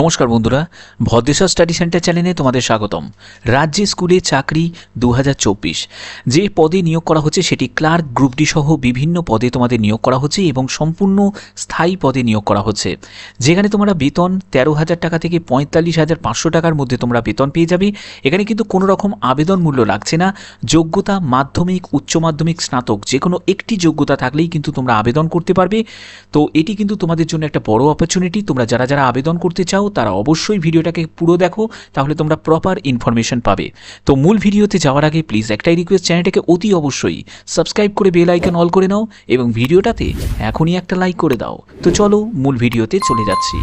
নমস্কার বন্ধুরা Bhadreswar study centre চ্যানেলে তোমাদের স্বাগতম রাজ্যে স্কুলে চাকরি দু যে পদে নিয়োগ করা হচ্ছে সেটি ক্লার্ক গ্রুপ ডি সহ বিভিন্ন পদে তোমাদের নিয়োগ করা হচ্ছে এবং সম্পূর্ণ স্থায়ী পদে নিয়োগ করা হচ্ছে যেখানে তোমরা বেতন তেরো হাজার টাকা থেকে পঁয়তাল্লিশ হাজার পাঁচশো টাকার মধ্যে তোমরা বেতন পেয়ে যাবে এখানে কিন্তু কোনো রকম আবেদন মূল্য লাগছে না যোগ্যতা মাধ্যমিক উচ্চ মাধ্যমিক স্নাতক যে কোনো একটি যোগ্যতা থাকলেই কিন্তু তোমরা আবেদন করতে পারবে তো এটি কিন্তু তোমাদের জন্য একটা বড় অপরচুনিটি তোমরা যারা যারা আবেদন করতে চাও চাও তারা অবশ্যই ভিডিওটাকে পুরো দেখো তাহলে তোমরা প্রপার ইনফরমেশন পাবে তো মূল ভিডিওতে যাওয়ার আগে প্লিজ একটাই রিকোয়েস্ট চ্যানেলটাকে অতি অবশ্যই সাবস্ক্রাইব করে বেল আইকন অল করে নাও এবং ভিডিওটাতে এখনই একটা লাইক করে দাও তো চলো মূল ভিডিওতে চলে যাচ্ছি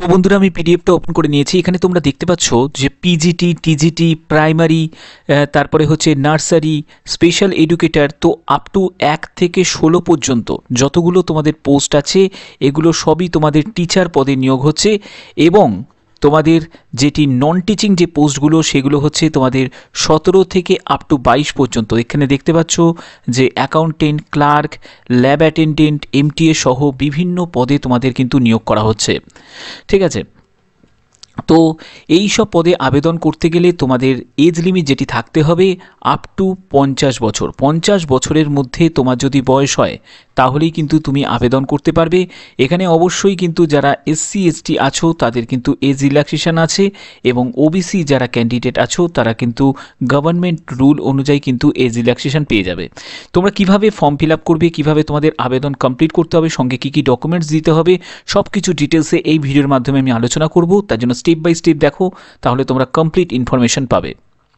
তো বন্ধুরা আমি পিডিএফটা ওপেন করে নিয়েছি এখানে তোমরা দেখতে পাচ্ছ যে পিজিটি টিজিটি প্রাইমারি তারপরে হচ্ছে নার্সারি স্পেশাল এডুকেটার তো আপ টু এক থেকে ষোলো পর্যন্ত যতগুলো তোমাদের পোস্ট আছে এগুলো সবই তোমাদের টিচার পদে নিয়োগ হচ্ছে এবং তোমাদের যেটি নন টিচিং যে পোস্টগুলো সেগুলো হচ্ছে তোমাদের সতেরো থেকে আপ টু বাইশ পর্যন্ত এখানে দেখতে পাচ্ছ যে accountant clerk lab attendant MTA সহ বিভিন্ন পদে তোমাদের কিন্তু নিয়োগ করা হচ্ছে ঠিক আছে তো এই সব পদে আবেদন করতে গেলে তোমাদের এজ লিমিট যেটি থাকতে হবে আপ টু পঞ্চাশ বছর পঞ্চাশ বছরের মধ্যে তোমার যদি বয়স হয় তাহলেই কিন্তু তুমি আবেদন করতে পারবে এখানে অবশ্যই কিন্তু যারা এসসি এসটি আছো তাদের কিন্তু এজ রিল্যাক্সেশন আছে এবং ওবিসি যারা ক্যান্ডিডেট আছো তারা কিন্তু গভর্নমেন্ট রুল অনুযায়ী কিন্তু এজ রিল্যাক্সেশন পেয়ে যাবে তোমরা কিভাবে ফর্ম ফিল আপ করবে কিভাবে তোমাদের আবেদন কমপ্লিট করতে হবে সঙ্গে কি কি ডকুমেন্টস দিতে হবে সব কিছু ডিটেলসে এই ভিডিওর মাধ্যমে আমি আলোচনা করব তার জন্য স্টেপ বাই স্টেপ দেখো তাহলে তোমরা কমপ্লিট ইনফরমেশন পাবে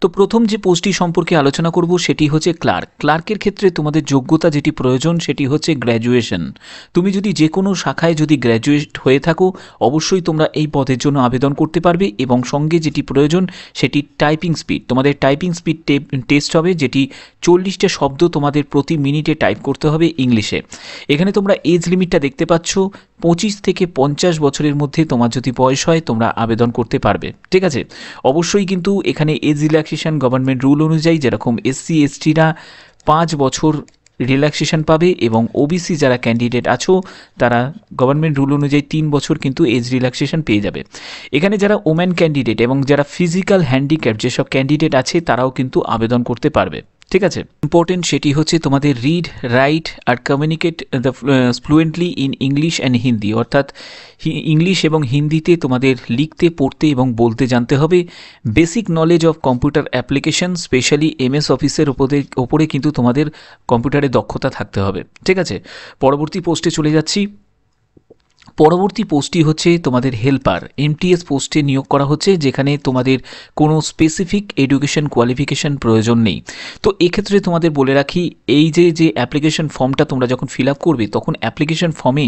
তো প্রথম যে পোস্টটি সম্পর্কে আলোচনা করব সেটি হচ্ছে ক্লার্ক ক্লার্কের ক্ষেত্রে তোমাদের যোগ্যতা যেটি প্রয়োজন সেটি হচ্ছে গ্র্যাজুয়েশন তুমি যদি যে কোনো শাখায় যদি গ্র্যাজুয়েট হয়ে থাকো অবশ্যই তোমরা এই পদের জন্য আবেদন করতে পারবে এবং সঙ্গে যেটি প্রয়োজন সেটি টাইপিং স্পিড তোমাদের টাইপিং স্পিড টেস্ট হবে যেটি চল্লিশটা শব্দ তোমাদের প্রতি মিনিটে টাইপ করতে হবে ইংলিশে এখানে তোমরা এজ লিমিটটা দেখতে পাচ্ছ পঁচিশ থেকে পঞ্চাশ বছরের মধ্যে তোমার যদি বয়স হয় তোমরা আবেদন করতে পারবে ঠিক আছে অবশ্যই কিন্তু এখানে এজ রিল্যাক্সেশন গভর্নমেন্ট রুল অনুযায়ী যেরকম এসসি এসটিরা পাঁচ বছর রিল্যাক্সেশন পাবে এবং ওবিসি যারা ক্যান্ডিডেট আছো তারা গভর্নমেন্ট রুল অনুযায়ী তিন বছর কিন্তু এজ রিল্যাক্সেশন পেয়ে যাবে এখানে যারা ওম্যান ক্যান্ডিডেট এবং যারা ফিজিক্যাল হ্যান্ডিক্যাপ যেসব ক্যান্ডিডেট আছে তারাও কিন্তু আবেদন করতে পারবে ঠিক আছে ইম্পর্টেন্ট সেটি হচ্ছে তোমাদের রিড রাইট আর communicate the fluently in English and Hindi অর্থাৎ ইংলিশ এবং হিন্দিতে তোমাদের লিখতে পড়তে এবং বলতে জানতে হবে basic knowledge of computer application specially MS অফিসের ওপরে ওপরে কিন্তু তোমাদের কম্পিউটারে দক্ষতা থাকতে হবে ঠিক আছে পরবর্তী পোস্টে চলে যাচ্ছি পরবর্তী পোস্টটি হচ্ছে তোমাদের হেল্পার এমটিএস পোস্টে নিয়োগ করা হচ্ছে যেখানে তোমাদের কোনো স্পেসিফিক এডুকেশন কোয়ালিফিকেশন প্রয়োজন নেই তো এক্ষেত্রে তোমাদের বলে রাখি এই যে যে অ্যাপ্লিকেশন ফর্মটা তোমরা যখন ফিল আপ করবে তখন অ্যাপ্লিকেশন ফর্মে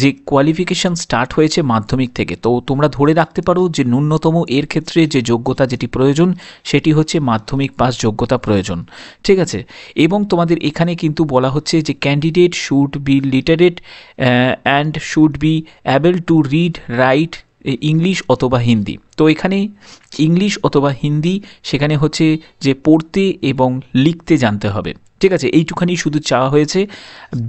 যে কোয়ালিফিকেশন স্টার্ট হয়েছে মাধ্যমিক থেকে তো তোমরা ধরে রাখতে পারো যে ন্যূনতম এর ক্ষেত্রে যে যোগ্যতা যেটি প্রয়োজন সেটি হচ্ছে মাধ্যমিক পাস যোগ্যতা প্রয়োজন ঠিক আছে এবং তোমাদের এখানে কিন্তু বলা হচ্ছে যে candidate should be literate and should be able to read write English অথবা হিন্দি তো এখানে ইংলিশ অথবা হিন্দি সেখানে হচ্ছে যে পড়তে এবং লিখতে জানতে হবে ঠিক আছে এইটুখানি শুধু চাওয়া হয়েছে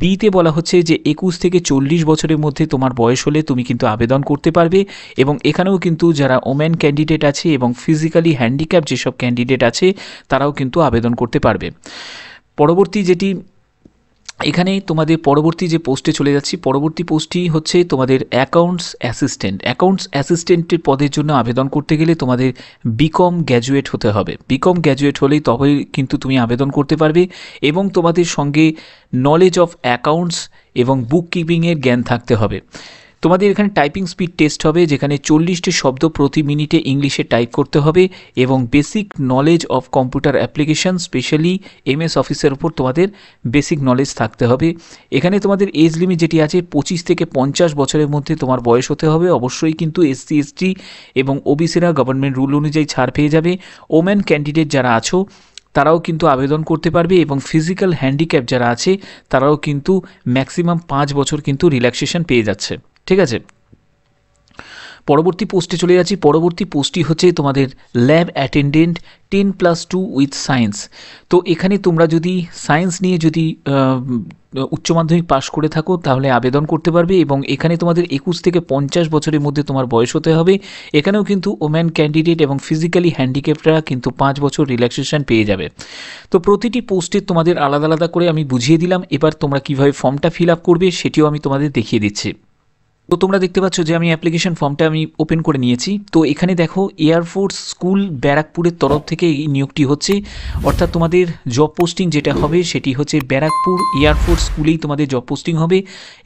বিতে বলা হচ্ছে যে একুশ থেকে চল্লিশ বছরের মধ্যে তোমার বয়স হলে তুমি কিন্তু আবেদন করতে পারবে এবং এখানেও কিন্তু যারা ওমেন ক্যান্ডিডেট আছে এবং ফিজিক্যালি হ্যান্ডিক্যাপ যেসব ক্যান্ডিডেট আছে তারাও কিন্তু আবেদন করতে পারবে পরবর্তী যেটি এখানে তোমাদের পরবর্তী যে পোস্টে চলে যাচ্ছি পরবর্তী পোস্টটি হচ্ছে তোমাদের অ্যাকাউন্টস অ্যাসিস্ট্যান্ট অ্যাকাউন্টস অ্যাসিস্ট্যান্টের পদের জন্য আবেদন করতে গেলে তোমাদের বিকম গ্র্যাজুয়েট হতে হবে বিকম গ্র্যাজুয়েট হলেই তবে কিন্তু তুমি আবেদন করতে পারবে এবং তোমাদের সঙ্গে নলেজ অফ অ্যাকাউন্টস এবং বুক কিপিংয়ের জ্ঞান থাকতে হবে তোমাদের এখানে টাইপিং স্পিড টেস্ট হবে যেখানে চল্লিশটি শব্দ প্রতি মিনিটে ইংলিশে টাইপ করতে হবে এবং basic knowledge of computer application specially M S অফিসের ওপর তোমাদের বেসিক নলেজ থাকতে হবে এখানে তোমাদের এজ লিমিট যেটি আছে পঁচিশ থেকে পঞ্চাশ বছরের মধ্যে তোমার বয়স হতে হবে অবশ্যই কিন্তু এসসি এসটি এবং ওবিসিরা গভর্নমেন্ট রুল অনুযায়ী ছাড় পেয়ে যাবে ওম্যান ক্যান্ডিডেট যারা আছো তারাও কিন্তু আবেদন করতে পারবে এবং ফিজিক্যাল হ্যান্ডিক্যাপ যারা আছে তারাও কিন্তু ম্যাক্সিমাম পাঁচ বছর কিন্তু রিল্যাক্সেশন পেয়ে যাচ্ছে ঠিক আছে পরবর্তী পোস্টে চলে যাচ্ছি পরবর্তী পোস্টটি হচ্ছে তোমাদের lab attendant ten plus two with science তো এখানে তোমরা যদি সায়েন্স নিয়ে যদি উচ্চ মাধ্যমিক পাশ করে থাকো তাহলে আবেদন করতে পারবে এবং এখানে তোমাদের একুশ থেকে পঞ্চাশ বছরের মধ্যে তোমার বয়স হতে হবে এখানেও কিন্তু ওম্যান ক্যান্ডিডেট এবং ফিজিক্যালি হ্যান্ডিক্যাপরা কিন্তু পাঁচ বছর রিল্যাক্সেশন পেয়ে যাবে তো প্রতিটি পোস্টে তোমাদের আলাদা আলাদা করে আমি বুঝিয়ে দিলাম এবার তোমরা কিভাবে ফর্মটা ফিল আপ করবে সেটিও আমি তোমাদের দেখিয়ে দিচ্ছি তো তোমরা দেখতে পাচ্ছ যে আমি অ্যাপ্লিকেশন ফর্মটা আমি ওপেন করে নিয়েছি তো এখানে দেখো এয়ারফোর্স স্কুল ব্যারাকপুরের তরফ থেকে এই নিয়োগটি হচ্ছে অর্থাৎ তোমাদের জব পোস্টিং যেটা হবে সেটি হচ্ছে ব্যারাকপুর এয়ারফোর্স স্কুলেই তোমাদের জব পোস্টিং হবে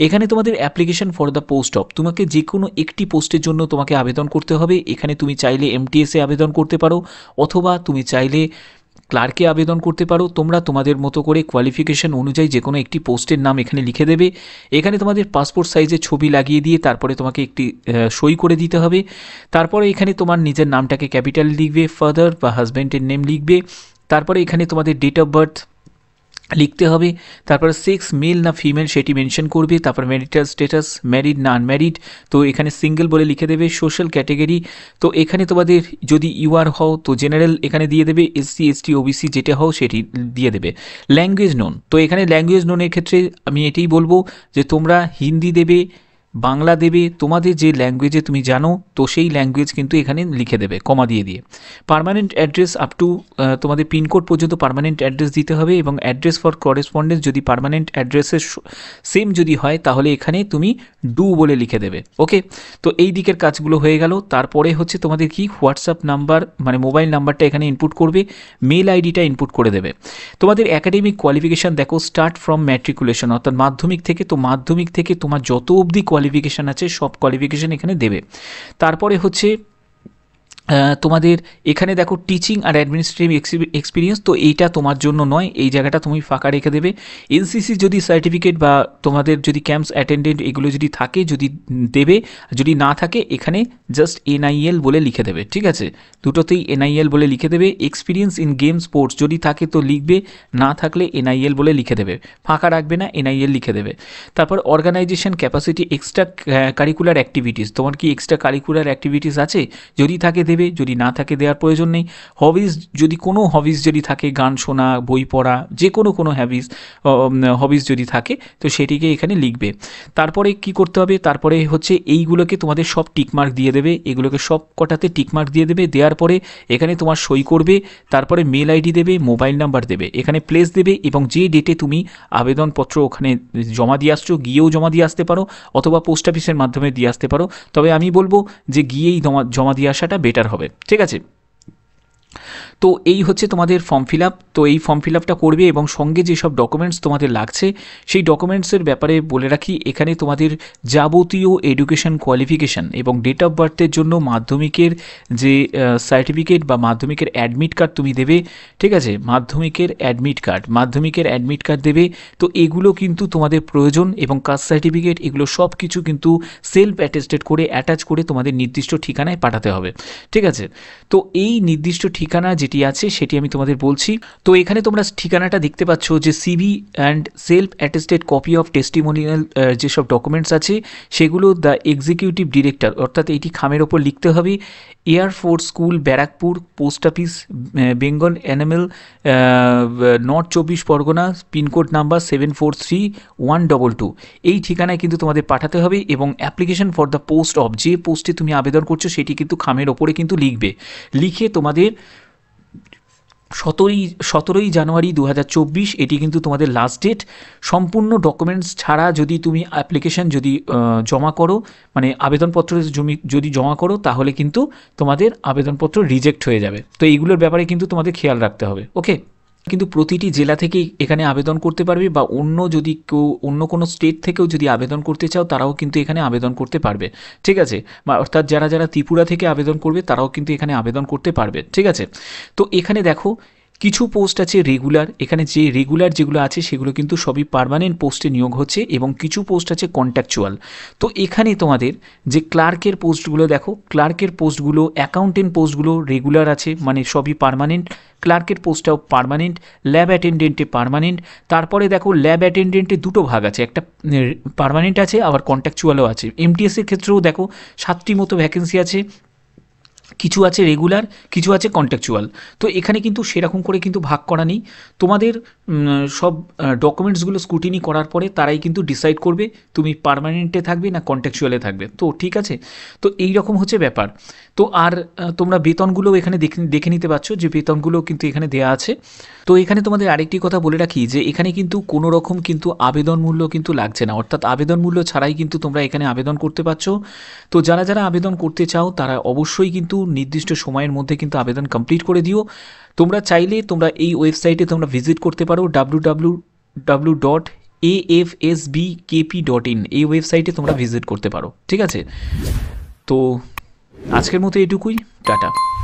এখানে তোমাদের application for the post of তোমাকে যে কোনো একটি পোস্টের জন্য তোমাকে আবেদন করতে হবে এখানে তুমি চাইলে এমটিএসে আবেদন করতে পারো অথবা তুমি চাইলে ক্লার্কে আবেদন করতে পারো তোমরা তোমাদের মতো করে কোয়ালিফিকেশন অনুযায়ী যে কোনো একটি পোস্টের নাম এখানে লিখে দেবে এখানে তোমাদের পাসপোর্ট সাইজের ছবি লাগিয়ে দিয়ে তারপরে তোমাকে একটি সই করে দিতে হবে তারপরে এখানে তোমার নিজের নামটাকে ক্যাপিটাল লিখবে ফাদার বা হাজব্যান্ডের নেম লিখবে তারপরে এখানে তোমাদের ডেট অফ বার্থ লিখতে হবে তারপর সেক্স মেল না ফিমেল সেটি মেনশন করবে তারপর ম্যারিটাল স্ট্যাটাস ম্যারিড না আনম্যারিড তো এখানে সিঙ্গেল বলে লিখে দেবে সোশ্যাল ক্যাটেগরি তো এখানে তোমাদের যদি ইউ আর হও তো জেনারেল এখানে দিয়ে দেবে এসসি এসটি ওবিসি যেটা হও সেটি দিয়ে দেবে ল্যাঙ্গুয়েজ নোন তো এখানে ল্যাঙ্গুয়েজ নোনের ক্ষেত্রে আমি এটাই বলবো যে তোমরা হিন্দি দেবে বাংলা দেবে তোমাদের যে ল্যাঙ্গুয়েজে তুমি জানো তো সেই ল্যাঙ্গুয়েজ কিন্তু এখানে লিখে দেবে কমা দিয়ে দিয়ে পারমানেন্ট অ্যাড্রেস আপ টু তোমাদের পিনকোড পর্যন্ত পারমানেন্ট অ্যাড্রেস দিতে হবে এবং অ্যাড্রেস ফর করেসপন্ডেন্স যদি পারমানেন্ট অ্যাড্রেসের সেম যদি হয় তাহলে এখানে তুমি ডু বলে লিখে দেবে ওকে তো এই দিকের কাজগুলো হয়ে গেল তারপরে হচ্ছে তোমাদের কি হোয়াটসঅ্যাপ নাম্বার মানে মোবাইল নাম্বারটা এখানে ইনপুট করবে মেল আইডিটা ইনপুট করে দেবে তোমাদের একাডেমিক কোয়ালিফিকেশান দেখো স্টার্ট ফ্রম ম্যাট্রিকুলেশন অর্থাৎ মাধ্যমিক থেকে তো মাধ্যমিক থেকে তোমার যত অবধি কোয়ালিফিকেশন কোয়ালিফিকেশান আছে সব কোয়ালিফিকেশান এখানে দেবে তারপরে হচ্ছে তোমাদের এখানে দেখো টিচিং আর অ্যাডমিনিস্ট্রেটিভ এক্সপিরিয়েন্স তো এইটা তোমার জন্য নয় এই জায়গাটা তুমি ফাঁকা রেখে দেবে এনসিসি যদি সার্টিফিকেট বা তোমাদের যদি ক্যাম্পস অ্যাটেন্ডেন্ট এগুলো যদি থাকে যদি দেবে যদি না থাকে এখানে জাস্ট এনআইএল বলে লিখে দেবে ঠিক আছে দুটোতেই এনআইএল বলে লিখে দেবে এক্সপিরিয়েন্স ইন গেম স্পোর্টস যদি থাকে তো লিখবে না থাকলে এনআইএল বলে লিখে দেবে ফাঁকা রাখবে না এনআইএল লিখে দেবে তারপর organisation capacity extra curricular activities তোমার কি এক্সট্রা কারিকুলার অ্যাক্টিভিটিস আছে যদি থাকে দেবে নেবে যদি না থাকে দেওয়ার প্রয়োজন নেই হবিজ যদি কোনো হবিজ যদি থাকে গান শোনা বই পড়া যে কোনো কোনো হ্যাবিজ হবিজ যদি থাকে তো সেটিকে এখানে লিখবে তারপরে কি করতে হবে তারপরে হচ্ছে এইগুলোকে তোমাদের সব টিকমার্ক দিয়ে দেবে এগুলোকে সব কটাতে টিকমার্ক দিয়ে দেবে দেওয়ার পরে এখানে তোমার সই করবে তারপরে মেল আইডি দেবে মোবাইল নাম্বার দেবে এখানে প্লেস দেবে এবং যে ডেটে তুমি আবেদনপত্র ওখানে জমা দিয়ে আসছো গিয়েও জমা দিয়ে আসতে পারো অথবা পোস্ট অফিসের মাধ্যমে দিয়ে আসতে পারো তবে আমি বলবো যে গিয়েই জমা দিয়ে আসাটা বেটার বেটার হবে ঠিক আছে তো এই হচ্ছে তোমাদের ফর্ম ফিল আপ তো এই ফর্ম ফিল আপটা করবে এবং সঙ্গে যেসব ডকুমেন্টস তোমাদের লাগছে সেই ডকুমেন্টসের ব্যাপারে বলে রাখি এখানে তোমাদের যাবতীয় এডুকেশন কোয়ালিফিকেশান এবং ডেট অফ বার্থের জন্য মাধ্যমিকের যে সার্টিফিকেট বা মাধ্যমিকের অ্যাডমিট কার্ড তুমি দেবে ঠিক আছে মাধ্যমিকের অ্যাডমিট কার্ড মাধ্যমিকের অ্যাডমিট কার্ড দেবে তো এগুলো কিন্তু তোমাদের প্রয়োজন এবং কাস্ট সার্টিফিকেট এগুলো সব কিছু কিন্তু সেলফ অ্যাটেস্টেড করে অ্যাটাচ করে তোমাদের নির্দিষ্ট ঠিকানায় পাঠাতে হবে ঠিক আছে তো এই নির্দিষ্ট ঠিকানা যে যেটি আছে সেটি আমি তোমাদের বলছি তো এখানে তোমরা ঠিকানাটা দেখতে পাচ্ছ যে CB and self attested copy of testimonial যেসব ডকুমেন্টস আছে সেগুলো দ্য এক্সিকিউটিভ ডিরেক্টর অর্থাৎ এটি খামের ওপর লিখতে হবে air force school Barrackpore post office Bengal enamel north চব্বিশ Parganas pincode number seven four three one double two এই ঠিকানায় কিন্তু তোমাদের পাঠাতে হবে এবং application for the post of যে পোস্টে তুমি আবেদন করছো সেটি কিন্তু খামের ওপরে কিন্তু লিখবে লিখে তোমাদের সতেরোই সতেরোই জানুয়ারি দু এটি কিন্তু তোমাদের লাস্ট ডেট সম্পূর্ণ ডকুমেন্টস ছাড়া যদি তুমি অ্যাপ্লিকেশান যদি জমা করো মানে আবেদনপত্র জমি যদি জমা করো তাহলে কিন্তু তোমাদের আবেদনপত্র রিজেক্ট হয়ে যাবে তো এইগুলোর ব্যাপারে কিন্তু তোমাদের খেয়াল রাখতে হবে ওকে কিন্তু প্রতিটি জেলা থেকেই এখানে আবেদন করতে পারবে বা অন্য যদি কেউ অন্য কোনো স্টেট থেকেও যদি আবেদন করতে চাও তারাও কিন্তু এখানে আবেদন করতে পারবে ঠিক আছে অর্থাৎ যারা যারা ত্রিপুরা থেকে আবেদন করবে তারাও কিন্তু এখানে আবেদন করতে পারবে ঠিক আছে তো এখানে দেখো কিছু পোস্ট আছে রেগুলার এখানে যে রেগুলার যেগুলো আছে সেগুলো কিন্তু সবই পারমানেন্ট পোস্টে নিয়োগ হচ্ছে এবং কিছু পোস্ট আছে কন্ট্যাকচুয়াল তো এখানে তোমাদের যে ক্লার্কের পোস্টগুলো দেখো ক্লার্কের পোস্টগুলো অ্যাকাউন্টেন্ট পোস্টগুলো রেগুলার আছে মানে সবই পারমানেন্ট ক্লার্কের পোস্টটাও পারমানেন্ট ল্যাব অ্যাটেন্ডেন্টে পারমানেন্ট তারপরে দেখো ল্যাব অ্যাটেন্ডেন্টে দুটো ভাগ আছে একটা পারমানেন্ট আছে আবার কন্ট্যাকচুয়ালও আছে এমটিএসের ক্ষেত্রেও দেখো সাতটি মতো ভ্যাকেন্সি আছে কিছু আছে রেগুলার কিছু আছে কন্ট্যাকচুয়াল তো এখানে কিন্তু সেরকম করে কিন্তু ভাগ করা নেই তোমাদের সব ডকুমেন্টসগুলো স্কুটিনি করার পরে তারাই কিন্তু ডিসাইড করবে তুমি পারমানেন্টে থাকবে না কন্ট্যাকচুয়ালে থাকবে তো ঠিক আছে তো এই রকম হচ্ছে ব্যাপার তো আর তোমরা বেতনগুলো এখানে দেখে নিতে পারছো যে বেতনগুলো কিন্তু এখানে দেয়া আছে তো এখানে তোমাদের আরেকটি কথা বলে রাখি যে এখানে কিন্তু কোনো রকম কিন্তু আবেদন মূল্য কিন্তু লাগছে না অর্থাৎ আবেদন মূল্য ছাড়াই কিন্তু তোমরা এখানে আবেদন করতে পারছো তো যারা যারা আবেদন করতে চাও তারা অবশ্যই কিন্তু নির্দিষ্ট সময়ের মধ্যে কিন্তু আবেদন কমপ্লিট করে দিও তোমরা চাইলে তোমরা এই ওয়েবসাইটে তোমরা ভিজিট করতে পারো পারো W dot A F S B KP dot in এই ওয়েবসাইটে তোমরা ভিজিট করতে পারো ঠিক আছে তো আজকের মতো এটুকুই টাটা